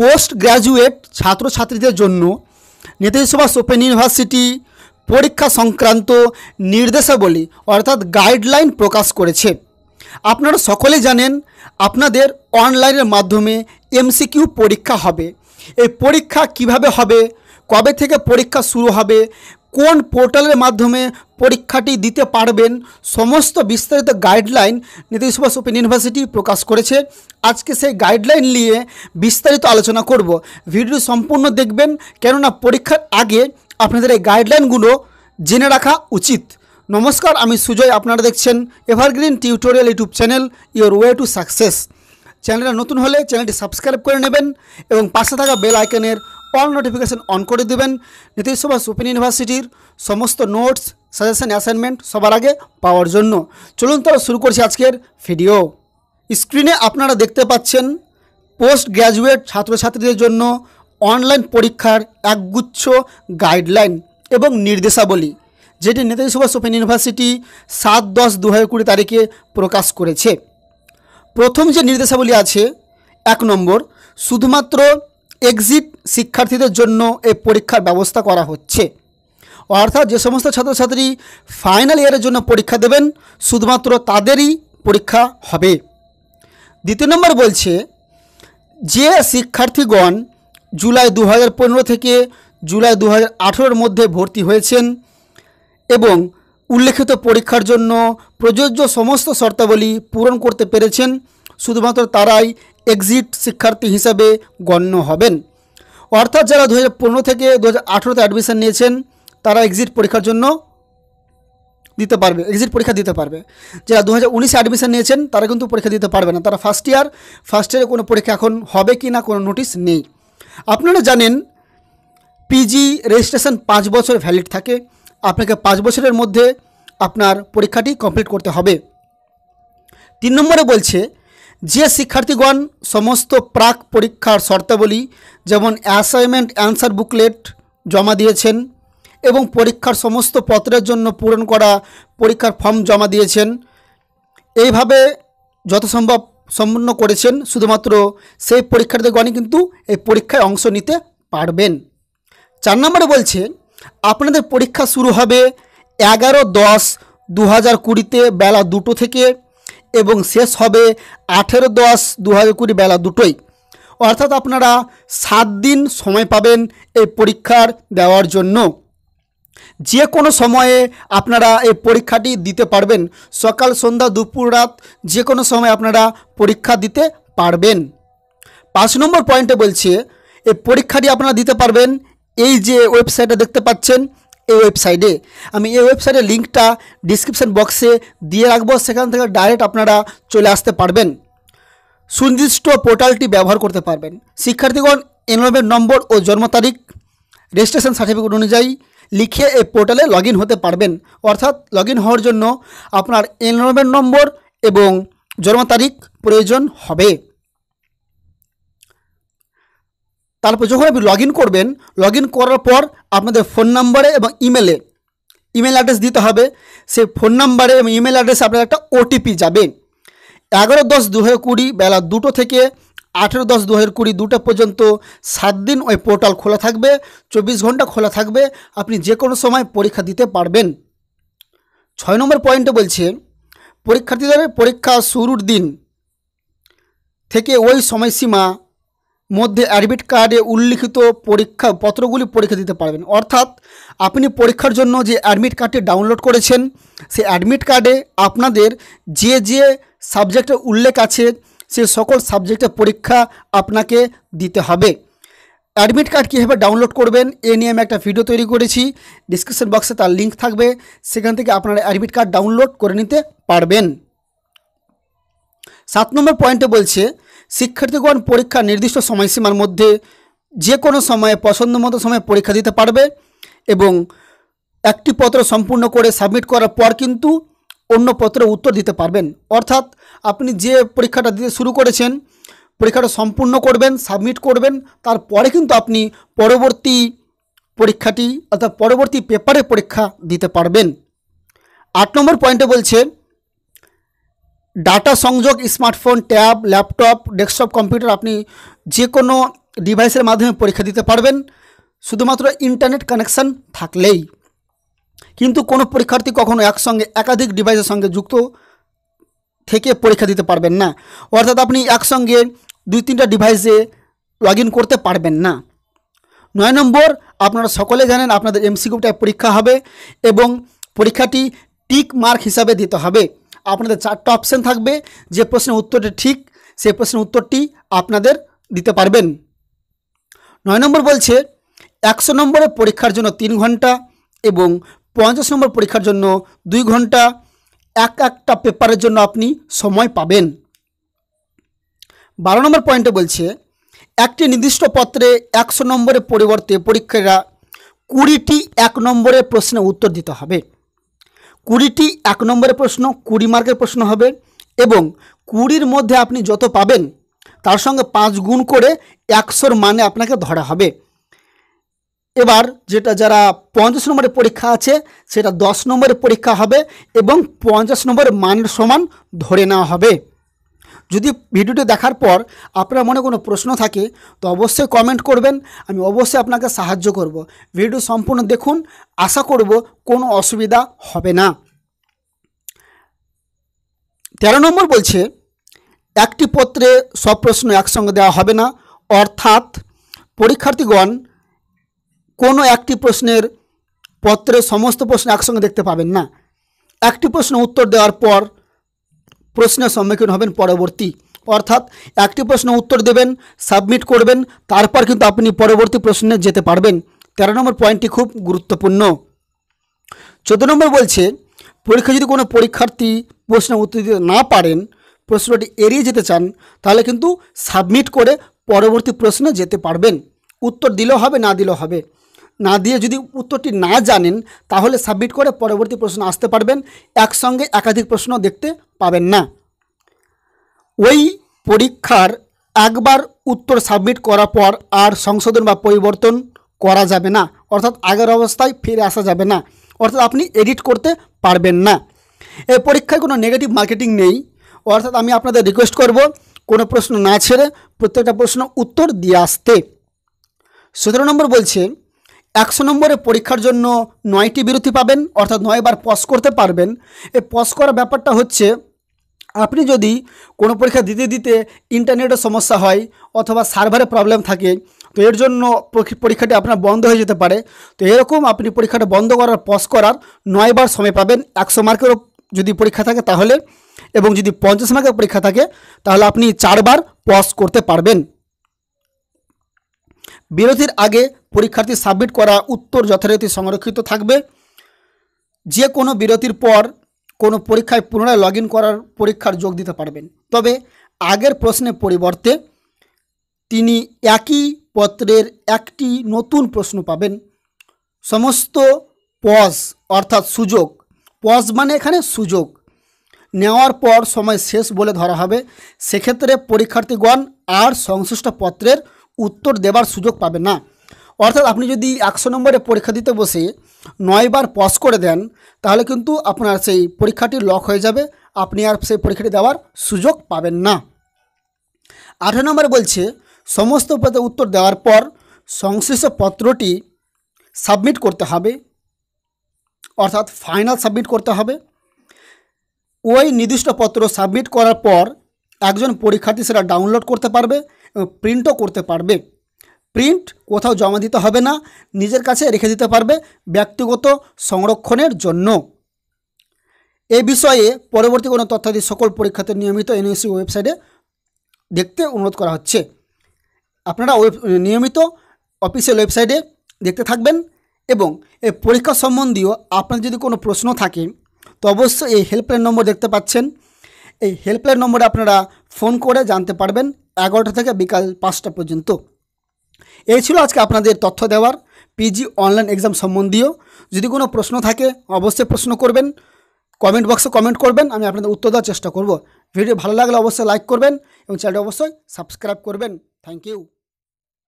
Post graduate ছাত্রছাত্রীদের জন্য Netaji Subhash open university পরীক্ষা সংক্রান্ত নির্দেশাবলী অর্থাৎ গাইডলাইন প্রকাশ করেছে আপনারা সকলে জানেন আপনাদের অনলাইনের মাধ্যমে এমসিকিউ পরীক্ষা হবে এই পরীক্ষা কিভাবে হবে কবে থেকে পরীক্ষা শুরু হবে কোন পোর্টালের মাধ্যমে পরীক্ষাটি দিতে পারবেন সমস্ত বিস্তারিত guideline Netaji Subhas open university প্রকাশ করেছে আজকে সেই গাইডলাইন নিয়ে বিস্তারিত আলোচনা করব ভিডিও সম্পূর্ণ দেখবেন কেননা পরীক্ষার আগে আপনাদের এই গাইডলাইনগুলো জেনে রাখা উচিত নমস্কার আমি সুজয় আপনারা দেখছেন evergreen tutorial YouTube channel your way to success চ্যানেলটা নতুন হলে চ্যানেলটি সাবস্ক্রাইব করে নেবেন এবং পাশে থাকা বেল আইকনের অল নোটিফিকেশান অন করে দেবেন নীতিশ সুভাষ ওপেন ইউনিভার্সিটির সমস্ত নোটস সাজেশন অ্যাসাইনমেন্ট সবার আগে পাওয়ার জন্য চলুন তারা শুরু করছি আজকের ভিডিও স্ক্রিনে আপনারা দেখতে পাচ্ছেন পোস্ট গ্র্যাজুয়েট ছাত্রছাত্রীদের জন্য অনলাইন পরীক্ষার একগুচ্ছ গাইডলাইন এবং নির্দেশাবলী যেটি নেতাজি সুভাষ ওপেন ইউনিভার্সিটি সাত দশ দু হাজার কুড়ি তারিখে প্রকাশ করেছে প্রথম যে নির্দেশাবলী আছে এক নম্বর শুধুমাত্র এক্সিট শিক্ষার্থীদের জন্য এই পরীক্ষার ব্যবস্থা করা হচ্ছে অর্থাৎ যে সমস্ত ছাত্রছাত্রী ফাইনাল ইয়ারের জন্য পরীক্ষা দেবেন শুধুমাত্র তাদেরই পরীক্ষা হবে দ্বিতীয় নম্বর বলছে যে শিক্ষার্থীগণ জুলাই দু থেকে জুলাই দু হাজার মধ্যে ভর্তি হয়েছেন এবং উল্লেখিত পরীক্ষার জন্য প্রযোজ্য সমস্ত শর্তাবলী পূরণ করতে পেরেছেন শুধুমাত্র তারাই এক্সিট শিক্ষার্থী হিসাবে গণ্য হবেন অর্থাৎ যারা দু থেকে দু হাজার অ্যাডমিশন নিয়েছেন তারা এক্সিট পরীক্ষার জন্য দিতে পারবে এক্সিট পরীক্ষা দিতে পারবে যারা দু হাজার উনিশে অ্যাডমিশন নিয়েছেন তারা কিন্তু পরীক্ষা দিতে পারবে না তারা ফার্স্ট ইয়ার ফার্স্ট ইয়ারে কোনো পরীক্ষা এখন হবে কি না কোনো নোটিশ নেই আপনারা জানেন পিজি রেজিস্ট্রেশন পাঁচ বছর ভ্যালিড থাকে আপনাকে পাঁচ বছরের মধ্যে আপনার পরীক্ষাটি কমপ্লিট করতে হবে তিন নম্বরে বলছে যে শিক্ষার্থীগণ সমস্ত প্রাক পরীক্ষার শর্তাবলী যেমন অ্যাসাইনমেন্ট অ্যান্সার বুকলেট জমা দিয়েছেন এবং পরীক্ষার সমস্ত পত্রের জন্য পূরণ করা পরীক্ষার ফর্ম জমা দিয়েছেন এইভাবে যত সম্ভব সম্পূর্ণ করেছেন শুধুমাত্র সেই পরীক্ষার্থীগণই কিন্তু এই পরীক্ষায় অংশ নিতে পারবেন চার নম্বরে বলছে আপনাদের পরীক্ষা শুরু হবে এগারো দশ দু হাজার কুড়িতে বেলা দুটো থেকে এবং শেষ হবে আঠেরো দশ দু হাজার কুড়ি বেলা দুটোই অর্থাৎ আপনারা সাত দিন সময় পাবেন এই পরীক্ষার দেওয়ার জন্য যে কোনো সময়ে আপনারা এই পরীক্ষাটি দিতে পারবেন সকাল সন্ধ্যা দুপুর রাত যে কোনো সময় আপনারা পরীক্ষা দিতে পারবেন পাঁচ নম্বর পয়েন্টে বলছে এই পরীক্ষাটি আপনারা দিতে পারবেন এই যে ওয়েবসাইটে দেখতে পাচ্ছেন এই ওয়েবসাইটে আমি এই ওয়েবসাইটের লিঙ্কটা ডিসক্রিপশান বক্সে দিয়ে রাখবো সেখান থেকে ডাইরেক্ট আপনারা চলে আসতে পারবেন সুনির্দিষ্ট পোর্টালটি ব্যবহার করতে পারবেন শিক্ষার্থীগণ এনরোলমেন্ট নম্বর ও জন্ম তারিখ রেজিস্ট্রেশন সার্টিফিকেট অনুযায়ী লিখে এই পোর্টালে লগ হতে পারবেন অর্থাৎ লগ হওয়ার জন্য আপনার এনরোলমেন্ট নম্বর এবং জন্ম তারিখ প্রয়োজন হবে তারপর যখন আপনি লগ করবেন লগ করার পর আপনাদের ফোন নাম্বারে এবং ইমেলে ইমেল অ্যাড্রেস দিতে হবে সেই ফোন নাম্বারে এবং ইমেল অ্যাড্রেসে আপনার একটা ওটিপি যাবে এগারো দশ দু হাজার কুড়ি বেলা দুটো থেকে আঠেরো দশ দু হাজার কুড়ি দুটো পর্যন্ত সাত দিন ওই পোর্টাল খোলা থাকবে চব্বিশ ঘন্টা খোলা থাকবে আপনি যে কোনো সময় পরীক্ষা দিতে পারবেন ছয় নম্বর পয়েন্টে বলছে পরীক্ষার্থীদের পরীক্ষা শুরুর দিন থেকে ওই সময়সীমা মধ্যে অ্যাডমিট কার্ডে উল্লিখিত পরীক্ষা পত্রগুলি পরীক্ষা দিতে পারবেন অর্থাৎ আপনি পরীক্ষার জন্য যে অ্যাডমিট কার্ডটি ডাউনলোড করেছেন সেই অ্যাডমিট কার্ডে আপনাদের যে যে সাবজেক্টের উল্লেখ আছে সে সকল সাবজেক্টের পরীক্ষা আপনাকে দিতে হবে অ্যাডমিট কার্ড কীভাবে ডাউনলোড করবেন এ নিয়ে আমি একটা ভিডিও তৈরি করেছি ডিসক্রিপশন বক্সে তার লিঙ্ক থাকবে সেখান থেকে আপনারা অ্যাডমিট কার্ড ডাউনলোড করে নিতে পারবেন সাত নম্বর পয়েন্টে বলছে শিক্ষার্থীগণ পরীক্ষা নির্দিষ্ট সময়সীমার মধ্যে যে কোনো সময়ে পছন্দ মতো সময়ে পরীক্ষা দিতে পারবে এবং একটি পত্র সম্পূর্ণ করে সাবমিট করার পর কিন্তু অন্য পত্রে উত্তর দিতে পারবেন অর্থাৎ আপনি যে পরীক্ষাটা দিতে শুরু করেছেন পরীক্ষাটা সম্পূর্ণ করবেন সাবমিট করবেন তারপরে কিন্তু আপনি পরবর্তী পরীক্ষাটি অর্থাৎ পরবর্তী পেপারে পরীক্ষা দিতে পারবেন আট নম্বর পয়েন্টে বলছে ডাটা সংযোগ smartphone tab laptop desktop computer আপনি যে কোনো ডিভাইসের মাধ্যমে পরীক্ষা দিতে পারবেন শুধুমাত্র ইন্টারনেট কানেকশান থাকলেই কিন্তু কোনো পরীক্ষার্থী কখনো একসঙ্গে একাধিক ডিভাইসের সঙ্গে যুক্ত থেকে পরীক্ষা দিতে পারবেন না অর্থাৎ আপনি একসঙ্গে দুই তিনটা ডিভাইসে লগ করতে পারবেন না নয় নম্বর আপনারা সকলে জানেন আপনাদের এমসিকিউ পরীক্ষা হবে এবং পরীক্ষাটি টিক মার্ক হিসাবে দিতে হবে আপনাদের চারটা অপশান থাকবে যে প্রশ্নের উত্তরটি ঠিক সেই প্রশ্নের উত্তরটি আপনাদের দিতে পারবেন নয় নম্বর বলছে একশো নম্বরের পরীক্ষার জন্য তিন ঘন্টা এবং পঞ্চাশ নম্বর পরীক্ষার জন্য দুই ঘন্টা এক একটা পেপারের জন্য আপনি সময় পাবেন বারো নম্বর পয়েন্টে বলছে একটি নির্দিষ্ট পত্রে একশো নম্বরের পরিবর্তে পরীক্ষারা কুড়িটি এক নম্বরের প্রশ্নের উত্তর দিতে হবে কুড়িটি এক নম্বরের প্রশ্ন কুড়ি মার্কের প্রশ্ন হবে এবং কুড়ির মধ্যে আপনি যত পাবেন তার সঙ্গে পাঁচ গুণ করে একশোর মানে আপনাকে ধরা হবে এবার যেটা যারা পঞ্চাশ নম্বরের পরীক্ষা আছে সেটা দশ নম্বরের পরীক্ষা হবে এবং পঞ্চাশ নম্বরের মানের সমান ধরে নেওয়া হবে যদি ভিডিওটি দেখার পর আপনার মনে কোনো প্রশ্ন থাকে তো অবশ্যই কমেন্ট করবেন আমি অবশ্যই আপনাকে সাহায্য করব। ভিডিও সম্পূর্ণ দেখুন আশা করব কোনো অসুবিধা হবে না তেরো নম্বর বলছে একটি পত্রে সব প্রশ্ন একসঙ্গে দেওয়া হবে না অর্থাৎ পরীক্ষার্থীগণ কোনো একটি প্রশ্নের পত্রে সমস্ত প্রশ্ন একসঙ্গে দেখতে পাবেন না একটি প্রশ্ন উত্তর দেওয়ার পর প্রশ্নের সম্মুখীন হবেন পরবর্তী অর্থাৎ একটি প্রশ্ন উত্তর দেবেন সাবমিট করবেন তারপর কিন্তু আপনি পরবর্তী প্রশ্নে যেতে পারবেন তেরো নম্বর পয়েন্টটি খুব গুরুত্বপূর্ণ চোদ্দো নম্বর বলছে পরীক্ষা যদি কোনো পরীক্ষার্থী প্রশ্ন উত্তর দিতে না পারেন প্রশ্নটি এড়িয়ে যেতে চান তাহলে কিন্তু সাবমিট করে পরবর্তী প্রশ্নে যেতে পারবেন উত্তর দিলেও হবে না দিলেও হবে না দিয়ে যদি উত্তরটি না জানেন তাহলে সাবমিট করে পরবর্তী প্রশ্ন আসতে পারবেন একসঙ্গে একাধিক প্রশ্ন দেখতে পাবেন না ওই পরীক্ষার একবার উত্তর সাবমিট করার পর আর সংশোধন বা পরিবর্তন করা যাবে না অর্থাৎ আগের অবস্থায় ফিরে আসা যাবে না অর্থাৎ আপনি এডিট করতে পারবেন না এই পরীক্ষায় কোনো নেগেটিভ মার্কেটিং নেই অর্থাৎ আমি আপনাদের রিকোয়েস্ট করব কোনো প্রশ্ন না ছেড়ে প্রত্যেকটা প্রশ্ন উত্তর দিয়ে আসতে সতেরো নম্বর বলছে একশো নম্বরে পরীক্ষার জন্য নয়টি বিরতি পাবেন অর্থাৎ নয়বার পস করতে পারবেন এই পস করার ব্যাপারটা হচ্ছে আপনি যদি কোনো পরীক্ষা দিতে দিতে ইন্টারনেটের সমস্যা হয় অথবা সার্ভারে প্রবলেম থাকে তো এর জন্য পরীক্ষাটি আপনার বন্ধ হয়ে যেতে পারে তো এরকম আপনি পরীক্ষাটা বন্ধ করার পস করার নয়বার সময় পাবেন একশো মার্কেরও যদি পরীক্ষা থাকে তাহলে এবং যদি পঞ্চাশ মার্কের পরীক্ষা থাকে তাহলে আপনি চারবার পস করতে পারবেন বিরতির আগে পরীক্ষার্থী সাবমিট করা উত্তর যথারীতি সংরক্ষিত থাকবে যে কোনো বিরতির পর কোনো পরীক্ষায় পুনরায় লগ করার পরীক্ষার যোগ দিতে পারবেন তবে আগের প্রশ্নের পরিবর্তে তিনি একই পত্রের একটি নতুন প্রশ্ন পাবেন সমস্ত পজ অর্থাৎ সুযোগ পজ মানে এখানে সুযোগ নেওয়ার পর সময় শেষ বলে ধরা হবে সেক্ষেত্রে পরীক্ষার্থীগণ আর সংশ্লিষ্ট পত্রের উত্তর দেবার সুযোগ পাবে না অর্থাৎ আপনি যদি একশো নম্বরে পরীক্ষা দিতে বসে নয়বার পস করে দেন তাহলে কিন্তু আপনার সেই পরীক্ষাটি লক হয়ে যাবে আপনি আর সেই পরীক্ষাটি দেওয়ার সুযোগ পাবেন না আঠেরো নম্বরে বলছে সমস্ত পদে উত্তর দেওয়ার পর সংশ্লিষ্ট পত্রটি সাবমিট করতে হবে অর্থাৎ ফাইনাল সাবমিট করতে হবে ওই নির্দিষ্ট পত্র সাবমিট করার পর একজন পরীক্ষার্থী সেটা ডাউনলোড করতে পারবে এবং প্রিন্টও করতে পারবে প্রিন্ট কোথাও জমা দিতে হবে না নিজের কাছে রেখে দিতে পারবে ব্যক্তিগত সংরক্ষণের জন্য এ বিষয়ে পরবর্তী কোনো তথ্যাদি সকল পরীক্ষাতে নিয়মিত এনএসসি ওয়েবসাইটে দেখতে অনুরোধ করা হচ্ছে আপনারা নিয়মিত অফিসিয়াল ওয়েবসাইটে দেখতে থাকবেন এবং এই পরীক্ষা সম্বন্ধীয় আপনার যদি কোনো প্রশ্ন থাকে তো অবশ্যই এই হেল্পলাইন নম্বর দেখতে পাচ্ছেন এই হেল্পলাইন নম্বরে আপনারা ফোন করে জানতে পারবেন এগারোটা থেকে বিকাল পাঁচটা পর্যন্ত এই ছিল আজকে আপনাদের তথ্য দেওয়ার পিজি অনলাইন এক্সাম সম্বন্ধীয় যদি কোনো প্রশ্ন থাকে অবশ্যই প্রশ্ন করবেন কমেন্ট বক্সে কমেন্ট করবেন আমি আপনাদের উত্তর দেওয়ার চেষ্টা করব ভিডিও ভালো লাগলে অবশ্যই লাইক করবেন এবং চ্যানেলটি অবশ্যই সাবস্ক্রাইব করবেন থ্যাংক ইউ